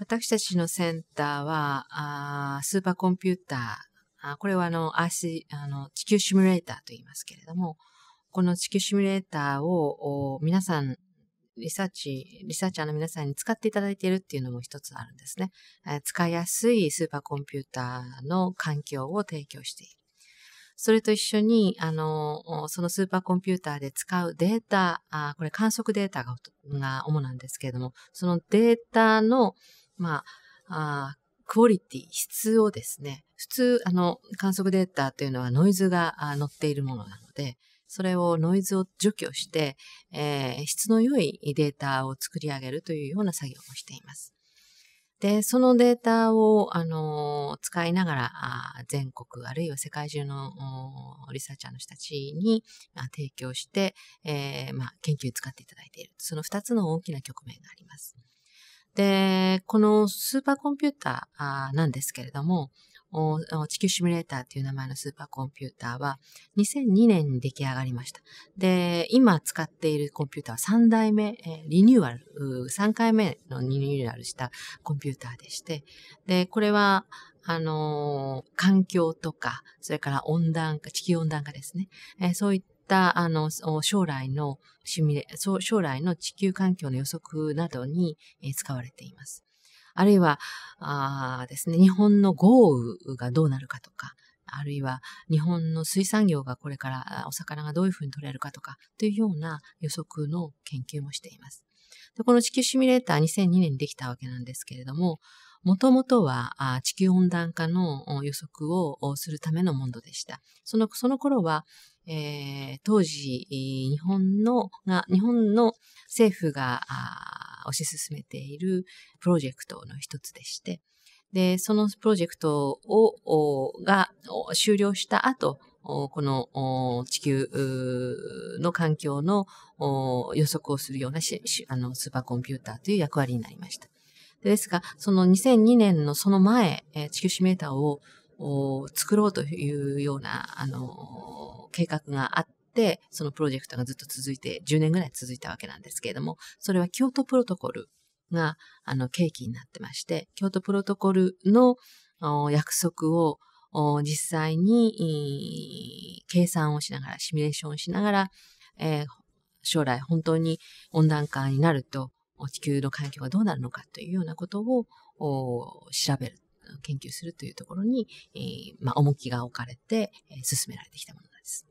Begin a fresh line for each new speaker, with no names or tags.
私たちのセンターは、あースーパーコンピューター、あこれはあの、アーあの、地球シミュレーターと言いますけれども、この地球シミュレーターを皆さん、リサーチ、リサーチャーの皆さんに使っていただいているっていうのも一つあるんですね。えー、使いやすいスーパーコンピューターの環境を提供している。それと一緒に、あの、そのスーパーコンピューターで使うデータ、あこれ観測データが主なんですけれども、そのデータの、まあ、あクオリティ、質をですね、普通、あの、観測データというのはノイズが載っているものなので、それをノイズを除去して、えー、質の良いデータを作り上げるというような作業をしています。で、そのデータを、あのー、使いながら、全国あるいは世界中のリサーチャーの人たちに、まあ、提供して、えー、まあ、研究に使っていただいている。その2つの大きな局面があります。で、このスーパーコンピューターなんですけれども、地球シミュレーターという名前のスーパーコンピューターは2002年に出来上がりました。で、今使っているコンピューターは3代目、リニューアル、3回目のリニューアルしたコンピューターでして、で、これは、あの環境とか、それから温暖化、地球温暖化ですね。そういった、あの、将来のシミュ将来の地球環境の予測などに使われています。あるいは、あですね、日本の豪雨がどうなるかとか、あるいは日本の水産業がこれからお魚がどういうふうに取れるかとか、というような予測の研究もしています。でこの地球シミュレーター2002年にできたわけなんですけれども、もともとは地球温暖化の予測をするためのモンドでした。その、その頃は、えー、当時、日本の、日本の政府が推し進めているプロジェクトの一つでして、で、そのプロジェクトを、が終了した後、この地球の環境の予測をするようなしあのスーパーコンピューターという役割になりました。ですが、その2002年のその前、地球シミュレーターを作ろうというような、あの、計画があって、そのプロジェクトがずっと続いて、10年ぐらい続いたわけなんですけれども、それは京都プロトコルが、あの、契機になってまして、京都プロトコルの約束を実際に計算をしながら、シミュレーションしながら、えー、将来本当に温暖化になると地球の環境がどうなるのかというようなことを調べる、研究するというところに、えーまあ、重きが置かれて、え進められてきたものです。lives.